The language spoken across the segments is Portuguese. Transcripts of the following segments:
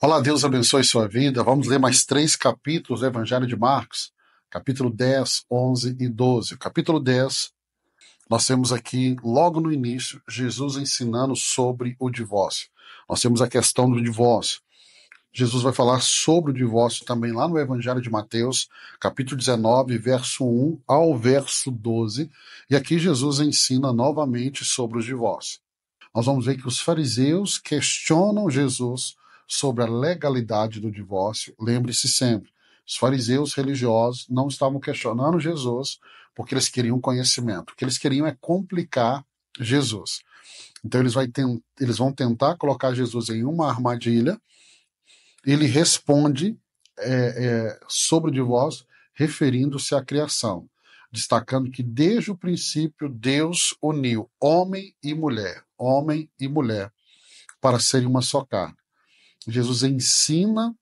Olá, Deus abençoe sua vida. Vamos ler mais três capítulos do Evangelho de Marcos, capítulo 10, 11 e 12. O capítulo 10, nós temos aqui, logo no início, Jesus ensinando sobre o divórcio. Nós temos a questão do divórcio. Jesus vai falar sobre o divórcio também lá no Evangelho de Mateus, capítulo 19, verso 1 ao verso 12. E aqui Jesus ensina novamente sobre o divórcio. Nós vamos ver que os fariseus questionam Jesus sobre a legalidade do divórcio, lembre-se sempre, os fariseus religiosos não estavam questionando Jesus porque eles queriam conhecimento. O que eles queriam é complicar Jesus. Então eles, ten eles vão tentar colocar Jesus em uma armadilha. Ele responde é, é, sobre o divórcio, referindo-se à criação, destacando que desde o princípio Deus uniu homem e mulher, homem e mulher, para serem uma só carne. Jesus ensina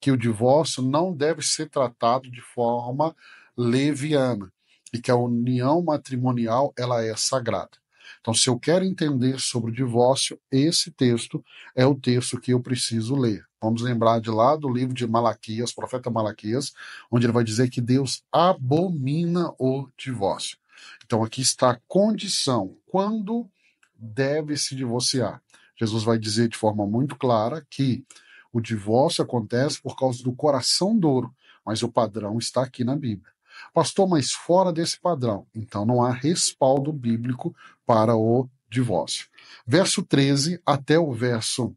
que o divórcio não deve ser tratado de forma leviana e que a união matrimonial ela é sagrada. Então, se eu quero entender sobre o divórcio, esse texto é o texto que eu preciso ler. Vamos lembrar de lá do livro de Malaquias, profeta Malaquias, onde ele vai dizer que Deus abomina o divórcio. Então, aqui está a condição quando deve se divorciar. Jesus vai dizer de forma muito clara que o divórcio acontece por causa do coração duro, mas o padrão está aqui na Bíblia. Pastor, mas fora desse padrão, então não há respaldo bíblico para o divórcio. Verso 13 até o verso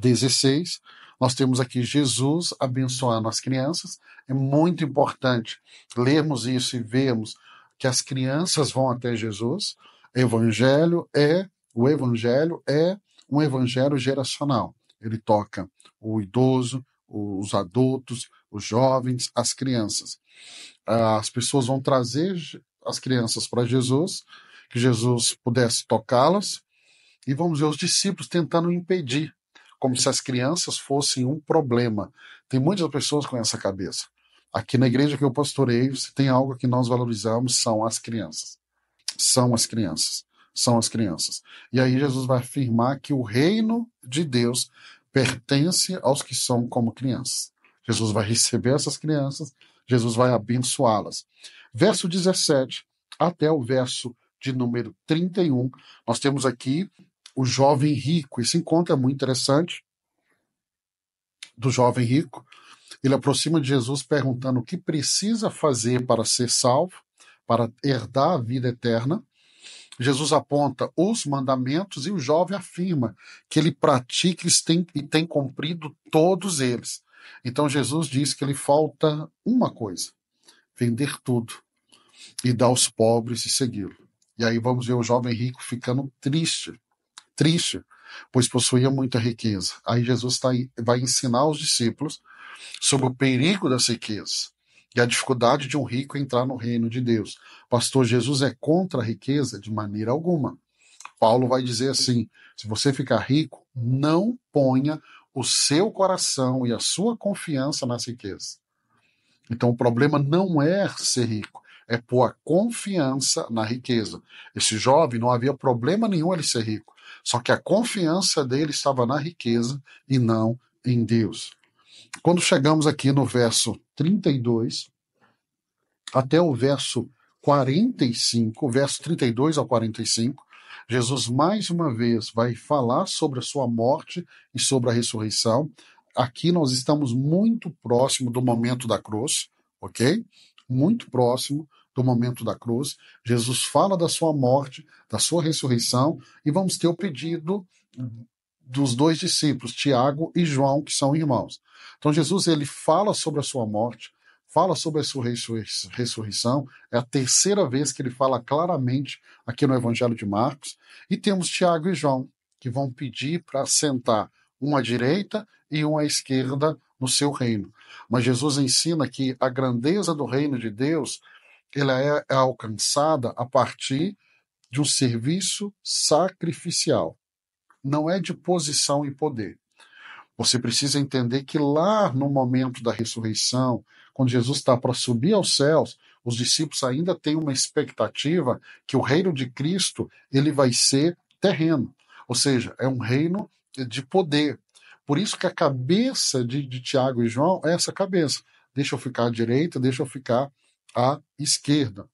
16, nós temos aqui Jesus abençoando as crianças. É muito importante lermos isso e vermos que as crianças vão até Jesus. Evangelho é o evangelho é um evangelho geracional. Ele toca o idoso, os adultos, os jovens, as crianças. Ah, as pessoas vão trazer as crianças para Jesus, que Jesus pudesse tocá-las, e vamos ver os discípulos tentando impedir, como se as crianças fossem um problema. Tem muitas pessoas com essa cabeça. Aqui na igreja que eu pastoreio, se tem algo que nós valorizamos, são as crianças. São as crianças são as crianças. E aí Jesus vai afirmar que o reino de Deus pertence aos que são como crianças. Jesus vai receber essas crianças, Jesus vai abençoá-las. Verso 17 até o verso de número 31, nós temos aqui o jovem rico. Esse encontro é muito interessante do jovem rico. Ele aproxima de Jesus perguntando o que precisa fazer para ser salvo, para herdar a vida eterna. Jesus aponta os mandamentos e o jovem afirma que ele pratica tem, e tem cumprido todos eles. Então Jesus diz que ele falta uma coisa: vender tudo e dar aos pobres e segui-lo. E aí vamos ver o jovem rico ficando triste, triste, pois possuía muita riqueza. Aí Jesus tá, vai ensinar os discípulos sobre o perigo das riquezas e a dificuldade de um rico entrar no reino de Deus. Pastor, Jesus é contra a riqueza de maneira alguma. Paulo vai dizer assim: se você ficar rico, não ponha o seu coração e a sua confiança nas riquezas. Então o problema não é ser rico, é pôr a confiança na riqueza. Esse jovem não havia problema nenhum ele ser rico, só que a confiança dele estava na riqueza e não em Deus quando chegamos aqui no verso 32 até o verso 45, verso 32 ao 45, Jesus mais uma vez vai falar sobre a sua morte e sobre a ressurreição. Aqui nós estamos muito próximo do momento da cruz, ok? Muito próximo do momento da cruz. Jesus fala da sua morte, da sua ressurreição, e vamos ter o pedido dos dois discípulos, Tiago e João, que são irmãos. Então Jesus ele fala sobre a sua morte, fala sobre a sua ressurreição, é a terceira vez que ele fala claramente aqui no Evangelho de Marcos, e temos Tiago e João, que vão pedir para sentar uma à direita e uma à esquerda no seu reino. Mas Jesus ensina que a grandeza do reino de Deus ela é, é alcançada a partir de um serviço sacrificial não é de posição e poder. Você precisa entender que lá no momento da ressurreição, quando Jesus está para subir aos céus, os discípulos ainda têm uma expectativa que o reino de Cristo ele vai ser terreno, ou seja, é um reino de poder. Por isso que a cabeça de, de Tiago e João é essa cabeça. Deixa eu ficar à direita, deixa eu ficar à esquerda.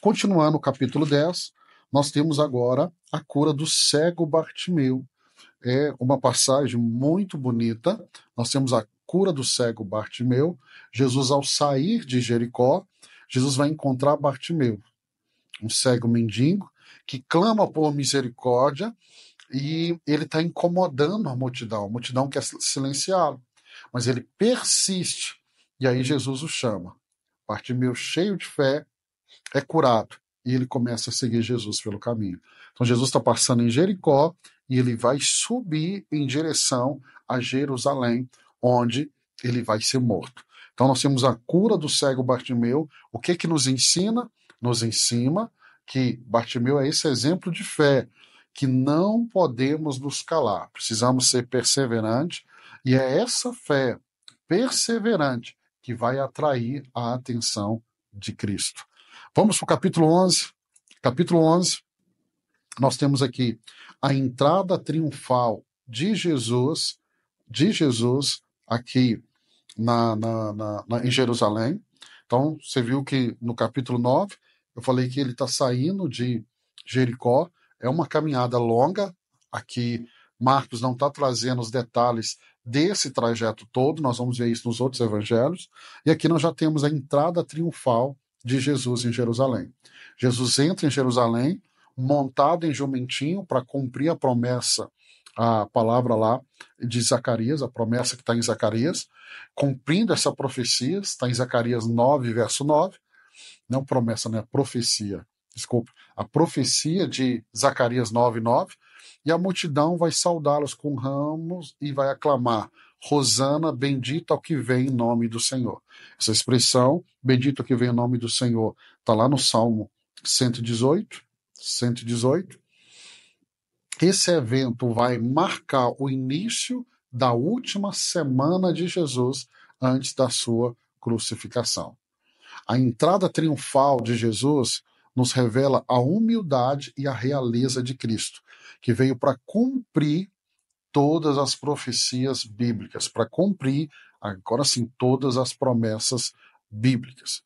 Continuando o capítulo 10, nós temos agora a cura do cego Bartimeu. É uma passagem muito bonita. Nós temos a cura do cego Bartimeu. Jesus, ao sair de Jericó, Jesus vai encontrar Bartimeu, um cego mendigo que clama por misericórdia e ele está incomodando a multidão. A multidão quer silenciá-lo, mas ele persiste. E aí Jesus o chama. Bartimeu, cheio de fé, é curado e ele começa a seguir Jesus pelo caminho. Então Jesus está passando em Jericó e ele vai subir em direção a Jerusalém, onde ele vai ser morto. Então nós temos a cura do cego Bartimeu. O que que nos ensina? Nos ensina que Bartimeu é esse exemplo de fé, que não podemos nos calar. Precisamos ser perseverantes e é essa fé perseverante que vai atrair a atenção de Cristo. Vamos para o capítulo 11. Capítulo 11, nós temos aqui a entrada triunfal de Jesus, de Jesus aqui na, na, na, na em Jerusalém. Então, você viu que no capítulo 9, eu falei que ele está saindo de Jericó. É uma caminhada longa. Aqui, Marcos não está trazendo os detalhes desse trajeto todo. Nós vamos ver isso nos outros evangelhos. E aqui nós já temos a entrada triunfal de Jesus em Jerusalém. Jesus entra em Jerusalém montado em jumentinho para cumprir a promessa, a palavra lá de Zacarias, a promessa que está em Zacarias, cumprindo essa profecia, está em Zacarias 9, verso 9, não promessa, né? Profecia, desculpa, a profecia de Zacarias 9, 9, e a multidão vai saudá-los com ramos e vai aclamar: Rosana, bendito ao que vem em nome do Senhor. Essa expressão, bendito ao que vem em nome do Senhor, está lá no Salmo 118, 118. Esse evento vai marcar o início da última semana de Jesus antes da sua crucificação. A entrada triunfal de Jesus nos revela a humildade e a realeza de Cristo, que veio para cumprir todas as profecias bíblicas, para cumprir, agora sim, todas as promessas bíblicas.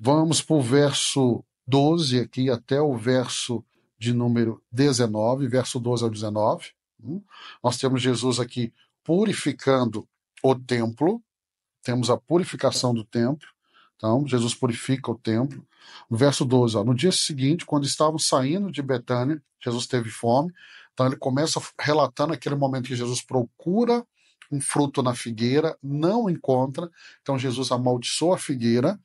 Vamos para o verso 12 aqui até o verso de número 19, verso 12 ao 19. Hum? Nós temos Jesus aqui purificando o templo, temos a purificação do templo. Então, Jesus purifica o templo. verso 12, ó, no dia seguinte, quando estavam saindo de Betânia, Jesus teve fome, então ele começa relatando aquele momento que Jesus procura um fruto na figueira, não encontra. Então Jesus amaldiçoa a figueira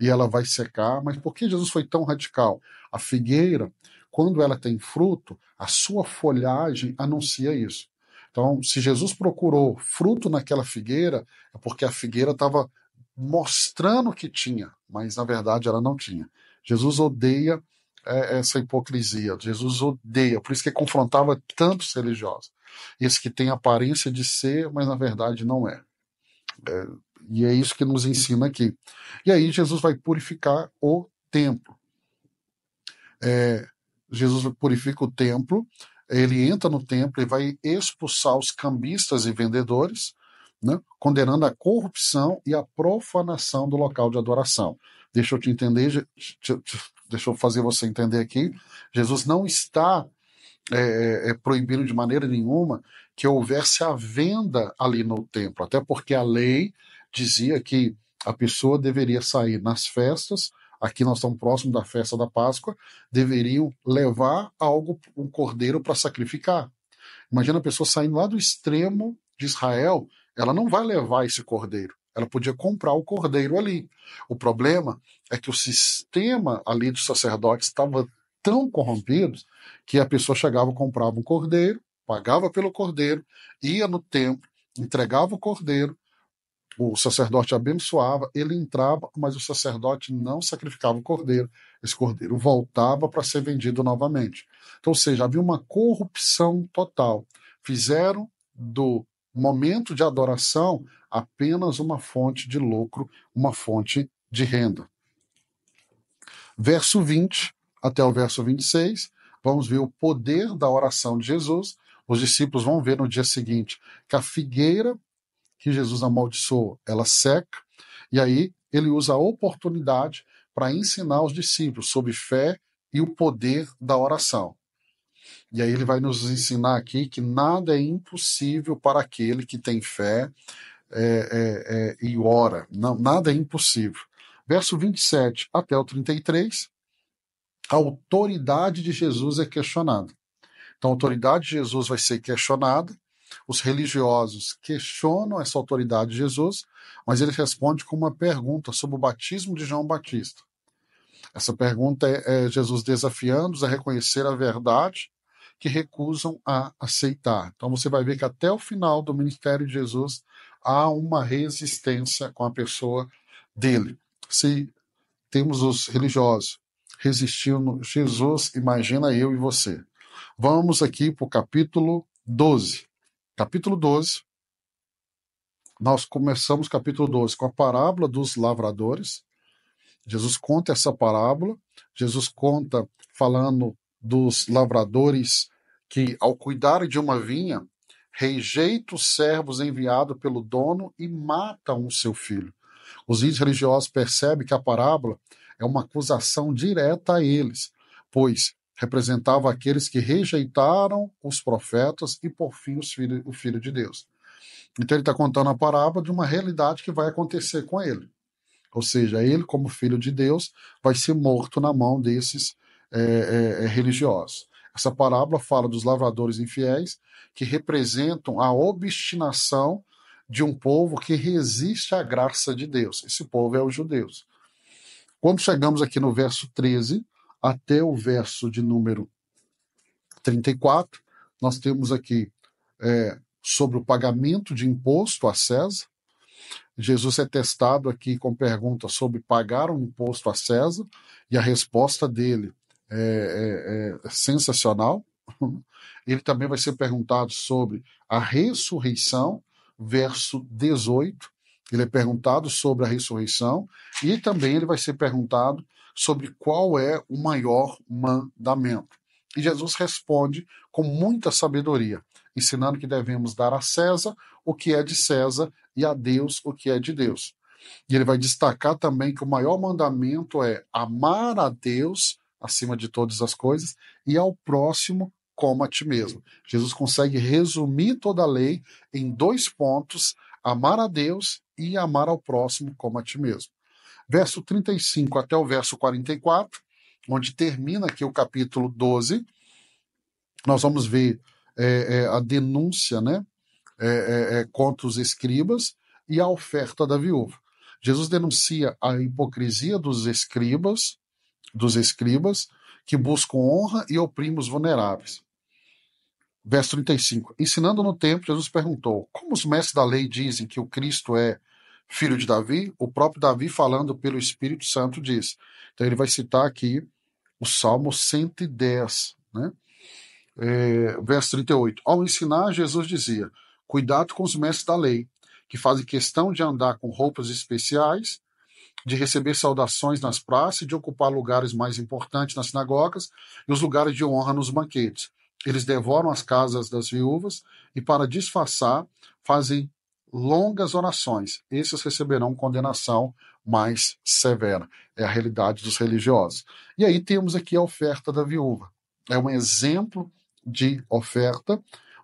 e ela vai secar. Mas por que Jesus foi tão radical? A figueira, quando ela tem fruto, a sua folhagem anuncia isso. Então, se Jesus procurou fruto naquela figueira, é porque a figueira estava mostrando que tinha, mas na verdade ela não tinha. Jesus odeia é, essa hipocrisia. Jesus odeia, por isso que confrontava tantos religiosos. Esse que tem aparência de ser, mas na verdade não é. é. E é isso que nos ensina aqui. E aí Jesus vai purificar o templo. É, Jesus purifica o templo, ele entra no templo e vai expulsar os cambistas e vendedores, né? condenando a corrupção e a profanação do local de adoração. Deixa eu te entender, deixa eu fazer você entender aqui. Jesus não está é, é, é, proibindo de maneira nenhuma que houvesse a venda ali no templo, até porque a lei dizia que a pessoa deveria sair nas festas. Aqui nós estamos próximo da festa da Páscoa, deveriam levar algo, um cordeiro para sacrificar. Imagina a pessoa saindo lá do extremo de Israel ela não vai levar esse cordeiro. Ela podia comprar o cordeiro ali. O problema é que o sistema ali dos sacerdotes estava tão corrompido que a pessoa chegava, comprava um cordeiro, pagava pelo cordeiro, ia no templo, entregava o cordeiro, o sacerdote abençoava, ele entrava, mas o sacerdote não sacrificava o cordeiro. Esse cordeiro voltava para ser vendido novamente. Então, ou seja, havia uma corrupção total. Fizeram do momento de adoração apenas uma fonte de lucro, uma fonte de renda. Verso 20 até o verso 26, vamos ver o poder da oração de Jesus. Os discípulos vão ver no dia seguinte que a figueira que Jesus amaldiçoou, ela seca, e aí ele usa a oportunidade para ensinar os discípulos sobre fé e o poder da oração. E aí ele vai nos ensinar aqui que nada é impossível para aquele que tem fé é, é, é, e ora. Não, nada é impossível. Verso 27 até o 33, a autoridade de Jesus é questionada. Então, a autoridade de Jesus vai ser questionada. Os religiosos questionam essa autoridade de Jesus, mas ele responde com uma pergunta sobre o batismo de João Batista. Essa pergunta é, é Jesus desafiando-os a reconhecer a verdade que recusam a aceitar. Então você vai ver que até o final do ministério de Jesus há uma resistência com a pessoa dele. Se temos os religiosos resistindo, Jesus, imagina eu e você. Vamos aqui para o capítulo 12. Capítulo 12. Nós começamos capítulo 12 com a parábola dos lavradores. Jesus conta essa parábola. Jesus conta falando dos lavradores que, ao cuidar de uma vinha, rejeita os servos enviados pelo dono e matam o seu filho. Os índios religiosos percebem que a parábola é uma acusação direta a eles, pois representava aqueles que rejeitaram os profetas e, por fim, o Filho de Deus. Então, ele está contando a parábola de uma realidade que vai acontecer com ele. Ou seja, ele, como filho de Deus, vai ser morto na mão desses é, é, é, religiosos. Essa parábola fala dos lavradores infiéis, que representam a obstinação de um povo que resiste à graça de Deus. Esse povo é os judeus. Quando chegamos aqui no verso 13 até o verso de número 34, nós temos aqui é, sobre o pagamento de imposto a César. Jesus é testado aqui com perguntas sobre pagar um imposto a César e a resposta dele é, é, é, sensacional. Ele também vai ser perguntado sobre a ressurreição, verso 18. Ele é perguntado sobre a ressurreição e também ele vai ser perguntado sobre qual é o maior mandamento. E Jesus responde com muita sabedoria, ensinando que devemos dar a César o que é de César e a Deus o que é de Deus. E ele vai destacar também que o maior mandamento é amar a Deus acima de todas as coisas, e ao próximo como a ti mesmo. Jesus consegue resumir toda a lei em dois pontos: amar a Deus e amar ao próximo como a ti mesmo. Verso 35 até o verso 44, onde termina aqui o capítulo 12, nós vamos ver é, é, a denúncia né, é, é, é, contra os escribas e a oferta da viúva. Jesus denuncia a hipocrisia dos escribas, dos escribas, que buscam honra e oprimem os vulneráveis. Verso 35. Ensinando no templo, Jesus perguntou: Como os mestres da lei dizem que o Cristo é filho de Davi? O próprio Davi, falando pelo Espírito Santo, diz. Então ele vai citar aqui o Salmo 110, né? É, verso 38. Ao ensinar, Jesus dizia: Cuidado com os mestres da lei, que fazem questão de andar com roupas especiais de receber saudações nas praças e de ocupar lugares mais importantes nas sinagogas e os lugares de honra nos banquetes. Eles devoram as casas das viúvas e, para disfarçar, fazem longas orações. Esses receberão condenação mais severa. É a realidade dos religiosos. E aí temos aqui a oferta da viúva. É um exemplo de oferta,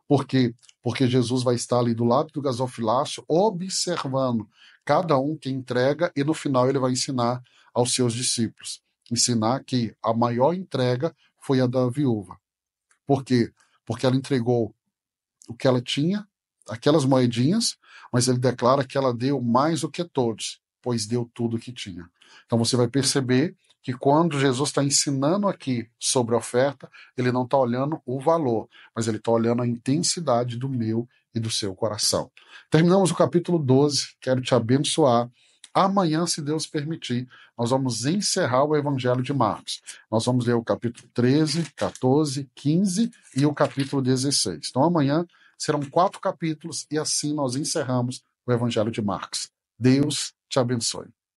porque porque Jesus vai estar ali do lado do gasofilácio observando cada um que entrega, e no final ele vai ensinar aos seus discípulos. Ensinar que a maior entrega foi a da viúva. Por quê? Porque ela entregou o que ela tinha, aquelas moedinhas, mas ele declara que ela deu mais do que todos, pois deu tudo o que tinha. Então você vai perceber que quando Jesus está ensinando aqui sobre a oferta, ele não está olhando o valor, mas ele está olhando a intensidade do meu e do seu coração. Terminamos o capítulo 12. Quero te abençoar. Amanhã, se Deus permitir, nós vamos encerrar o Evangelho de Marcos. Nós vamos ler o capítulo 13, 14, 15 e o capítulo 16. Então, amanhã serão quatro capítulos e assim nós encerramos o Evangelho de Marcos. Deus te abençoe.